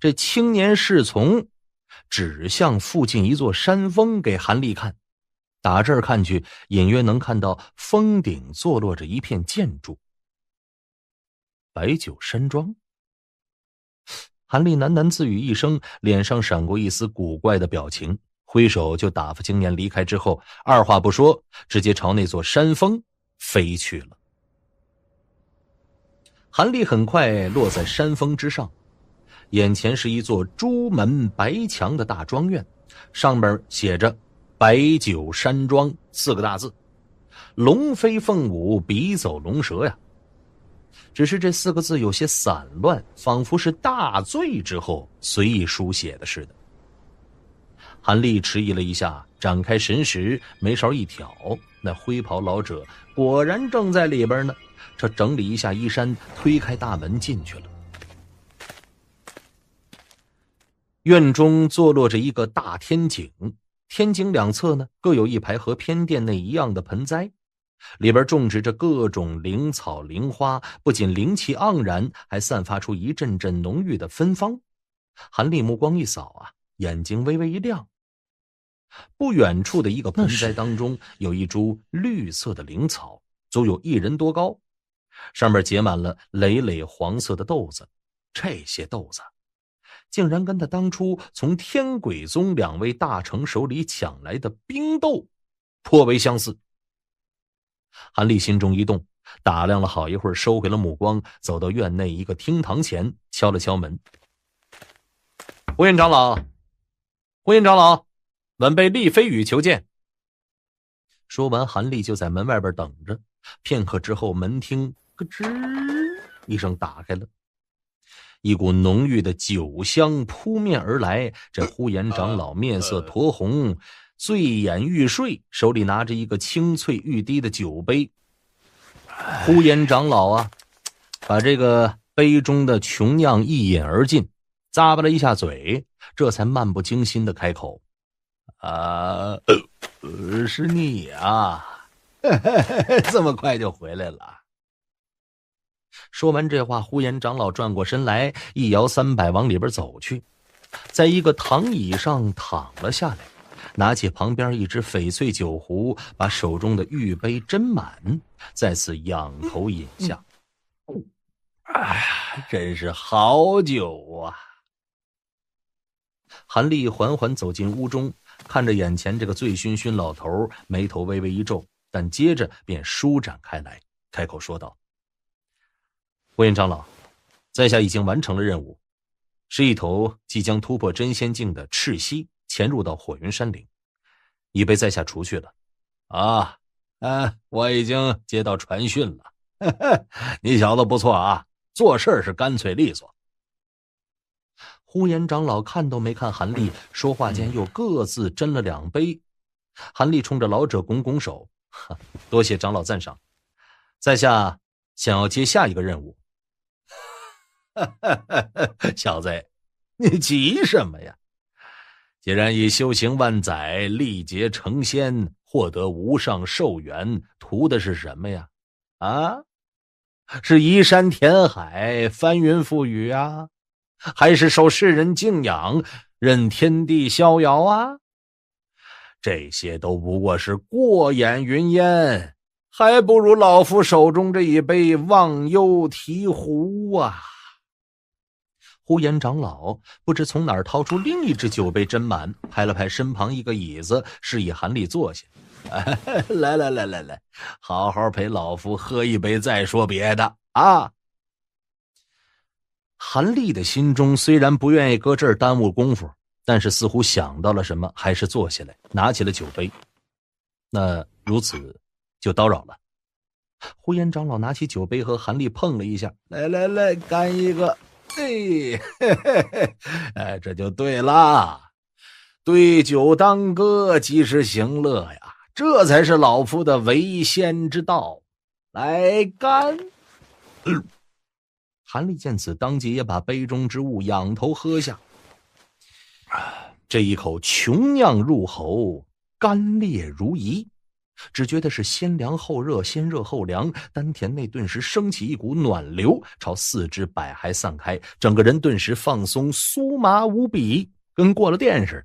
这青年侍从指向附近一座山峰，给韩立看。打这儿看去，隐约能看到峰顶坐落着一片建筑。白酒山庄。韩立喃喃自语一声，脸上闪过一丝古怪的表情，挥手就打发青年离开。之后，二话不说，直接朝那座山峰飞去了。韩立很快落在山峰之上。眼前是一座朱门白墙的大庄院，上面写着“白酒山庄”四个大字，龙飞凤舞，笔走龙蛇呀。只是这四个字有些散乱，仿佛是大醉之后随意书写的似的。韩立迟疑了一下，展开神识，眉梢一挑，那灰袍老者果然正在里边呢。他整理一下衣衫，推开大门进去了。院中坐落着一个大天井，天井两侧呢各有一排和偏殿内一样的盆栽，里边种植着各种灵草灵花，不仅灵气盎然，还散发出一阵阵浓郁的芬芳。韩立目光一扫啊，眼睛微微一亮。不远处的一个盆栽当中，有一株绿色的灵草，足有一人多高，上面结满了累累黄色的豆子。这些豆子。竟然跟他当初从天鬼宗两位大成手里抢来的冰豆颇为相似。韩立心中一动，打量了好一会儿，收回了目光，走到院内一个厅堂前，敲了敲门：“胡院长老，胡院长老，晚辈厉飞羽求见。”说完，韩立就在门外边等着。片刻之后，门厅咯吱一声打开了。一股浓郁的酒香扑面而来，这呼延长老面色酡红，醉眼欲睡，手里拿着一个清脆欲滴的酒杯。呼延长老啊，把这个杯中的琼酿一饮而尽，咂巴了一下嘴，这才漫不经心的开口：“啊，是你啊，这么快就回来了。”说完这话，呼延长老转过身来，一摇三摆往里边走去，在一个躺椅上躺了下来，拿起旁边一只翡翠酒壶，把手中的玉杯斟满，再次仰头饮下。哎呀，真是好酒啊！韩立缓缓走进屋中，看着眼前这个醉醺醺老头，眉头微微一皱，但接着便舒展开来，开口说道。呼延长老，在下已经完成了任务，是一头即将突破真仙境的赤蜥潜入到火云山林，已被在下除去了。啊，啊，我已经接到传讯了。你小子不错啊，做事是干脆利索。呼延长老看都没看韩立，说话间又各自斟了两杯。韩立冲着老者拱拱手，多谢长老赞赏。在下想要接下一个任务。哈哈，小子，你急什么呀？既然已修行万载，历劫成仙，获得无上寿元，图的是什么呀？啊，是移山填海、翻云覆雨啊，还是受世人敬仰、任天地逍遥啊？这些都不过是过眼云烟，还不如老夫手中这一杯忘忧提壶啊！呼延长老不知从哪儿掏出另一只酒杯斟满，拍了拍身旁一个椅子，示意韩立坐下。来来来来来，好好陪老夫喝一杯再说别的啊！韩立的心中虽然不愿意搁这儿耽误功夫，但是似乎想到了什么，还是坐下来拿起了酒杯。那如此，就叨扰了。呼延长老拿起酒杯和韩立碰了一下，来来来，干一个！嘿，哎，这就对了，对酒当歌，及时行乐呀，这才是老夫的为仙之道。来干！韩立见此，当即也把杯中之物仰头喝下。这一口琼酿入喉，甘冽如饴。只觉得是先凉后热，先热后凉，丹田内顿时升起一股暖流，朝四肢百骸散开，整个人顿时放松，酥麻无比，跟过了电似的。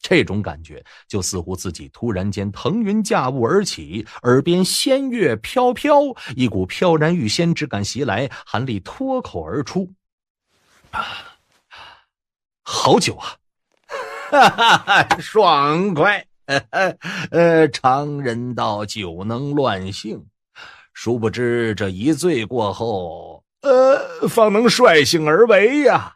这种感觉，就似乎自己突然间腾云驾雾而起，耳边仙乐飘飘，一股飘然欲仙之感袭来。韩立脱口而出：“啊，好酒啊！” 哈哈，爽快。呃，常人道酒能乱性，殊不知这一醉过后，呃，方能率性而为呀。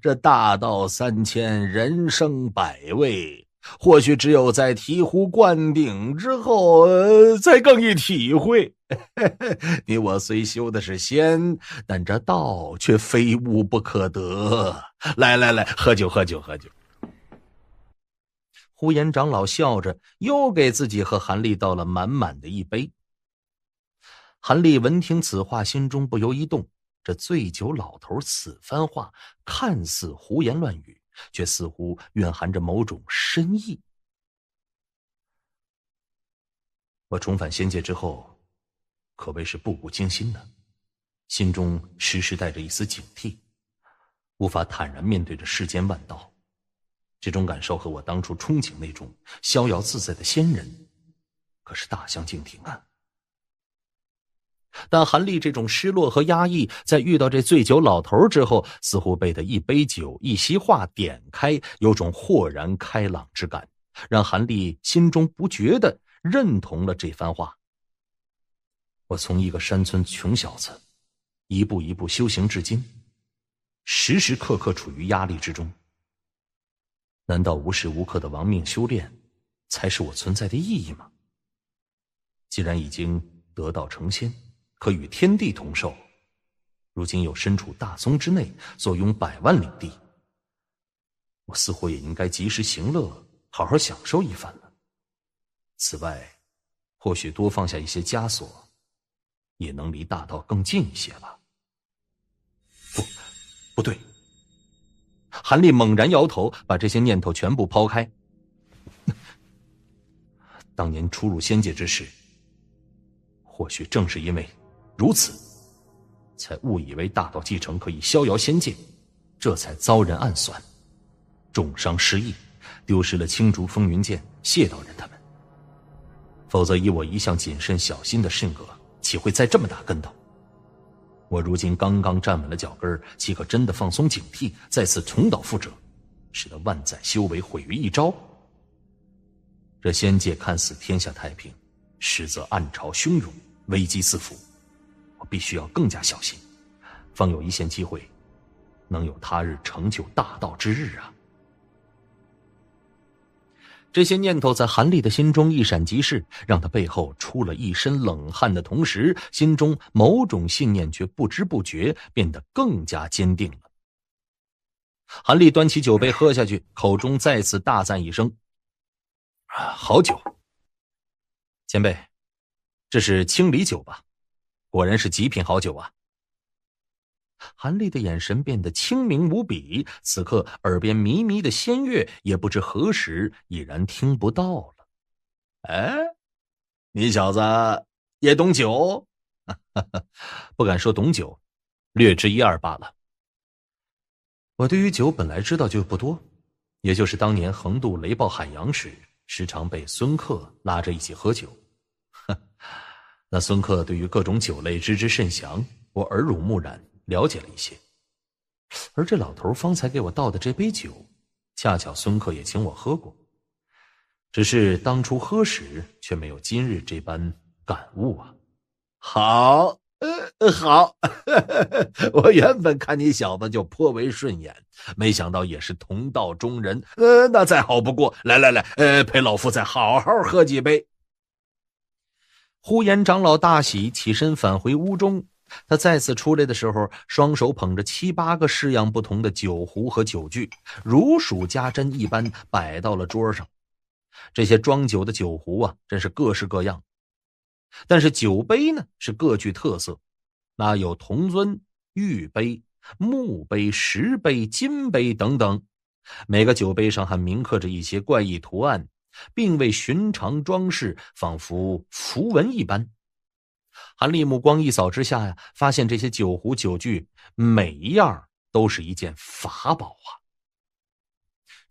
这大道三千，人生百味，或许只有在醍醐灌顶之后，呃，才更易体会。你我虽修的是仙，但这道却非悟不可得。来来来，喝酒，喝酒，喝酒。无言长老笑着，又给自己和韩立倒了满满的一杯。韩立闻听此话，心中不由一动。这醉酒老头此番话看似胡言乱语，却似乎蕴含着某种深意。我重返仙界之后，可谓是步步惊心的，心中时时带着一丝警惕，无法坦然面对着世间万道。这种感受和我当初憧憬那种逍遥自在的仙人，可是大相径庭啊。但韩立这种失落和压抑，在遇到这醉酒老头之后，似乎被他一杯酒、一席话点开，有种豁然开朗之感，让韩立心中不觉的认同了这番话。我从一个山村穷小子，一步一步修行至今，时时刻刻处于压力之中。难道无时无刻的亡命修炼，才是我存在的意义吗？既然已经得道成仙，可与天地同寿，如今又身处大宗之内，坐拥百万领地，我似乎也应该及时行乐，好好享受一番了。此外，或许多放下一些枷锁，也能离大道更近一些吧。不，不对。韩立猛然摇头，把这些念头全部抛开。当年初入仙界之时，或许正是因为如此，才误以为大道继承可以逍遥仙界，这才遭人暗算，重伤失忆，丢失了青竹风云剑。谢道人他们，否则以我一向谨慎小心的性格，岂会栽这么大跟头？我如今刚刚站稳了脚跟儿，岂可真的放松警惕，再次重蹈覆辙，使得万载修为毁于一朝？这仙界看似天下太平，实则暗潮汹涌，危机四伏，我必须要更加小心，方有一线机会，能有他日成就大道之日啊！这些念头在韩立的心中一闪即逝，让他背后出了一身冷汗的同时，心中某种信念却不知不觉变得更加坚定了。韩立端起酒杯喝下去，口中再次大赞一声：“啊，好酒！前辈，这是青梨酒吧，果然是极品好酒啊！”韩立的眼神变得清明无比，此刻耳边靡靡的仙乐也不知何时已然听不到了。哎，你小子也懂酒？不敢说懂酒，略知一二罢了。我对于酒本来知道就不多，也就是当年横渡雷暴海洋时，时常被孙克拉着一起喝酒。那孙克对于各种酒类知之甚详，我耳濡目染。了解了一些，而这老头方才给我倒的这杯酒，恰巧孙克也请我喝过，只是当初喝时却没有今日这般感悟啊！好，呃，好，我原本看你小子就颇为顺眼，没想到也是同道中人，呃，那再好不过。来来来，呃，陪老夫再好好喝几杯。呼延长老大喜，起身返回屋中。他再次出来的时候，双手捧着七八个式样不同的酒壶和酒具，如数家珍一般摆到了桌上。这些装酒的酒壶啊，真是各式各样。但是酒杯呢，是各具特色，那有铜尊、玉杯、木杯、石杯、金杯等等。每个酒杯上还铭刻着一些怪异图案，并未寻常装饰，仿佛符文一般。韩立目光一扫之下呀，发现这些酒壶酒具每一样都是一件法宝啊。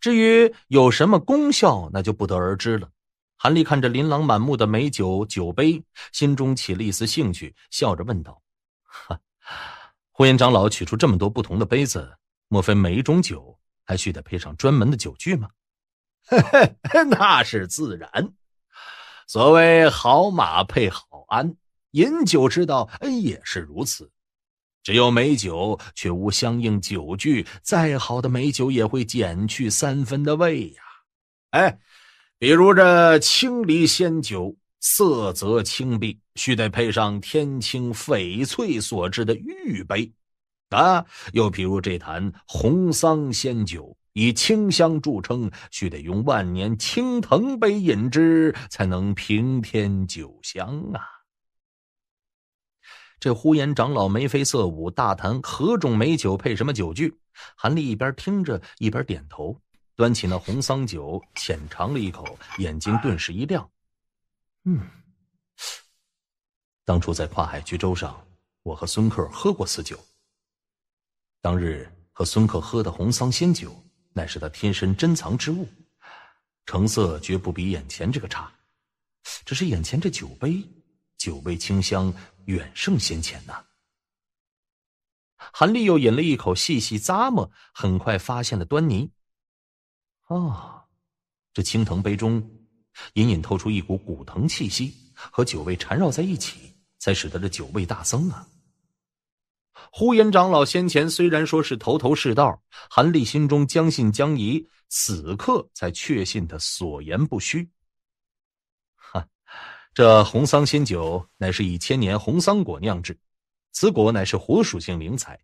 至于有什么功效，那就不得而知了。韩立看着琳琅满目的美酒酒杯，心中起了一丝兴趣，笑着问道：“呼延长老取出这么多不同的杯子，莫非每一种酒还需得配上专门的酒具吗？”“ 那是自然，所谓好马配好鞍。”饮酒之道，也是如此。只有美酒，却无相应酒具，再好的美酒也会减去三分的味呀。哎，比如这青梨仙酒，色泽青碧，须得配上天青翡翠所制的玉杯，啊。又比如这坛红桑仙酒，以清香著称，须得用万年青藤杯饮之，才能平添酒香啊。这呼延长老眉飞色舞，大谈何种美酒配什么酒具。韩立一边听着，一边点头，端起那红桑酒，浅尝了一口，眼睛顿时一亮。嗯，当初在跨海巨舟上，我和孙克喝过此酒。当日和孙克喝的红桑仙酒，乃是他天生珍藏之物，成色绝不比眼前这个差。只是眼前这酒杯，酒杯清香。远胜先前呐！韩立又饮了一口，细细咂摸，很快发现了端倪。哦，这青藤杯中隐隐透出一股古藤气息，和酒味缠绕在一起，才使得这酒味大增啊！呼延长老先前虽然说是头头是道，韩立心中将信将疑，此刻才确信他所言不虚。这红桑仙酒乃是以千年红桑果酿制，此果乃是火属性灵材，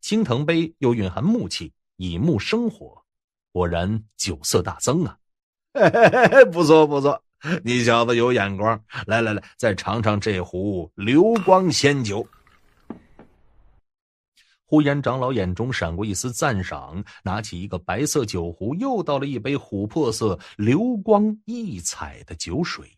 青藤杯又蕴含木气，以木生火，果然酒色大增啊！不错不错，你小子有眼光。来来来，再尝尝这壶流光仙酒。呼延长老眼中闪过一丝赞赏，拿起一个白色酒壶，又倒了一杯琥珀色流光溢彩的酒水。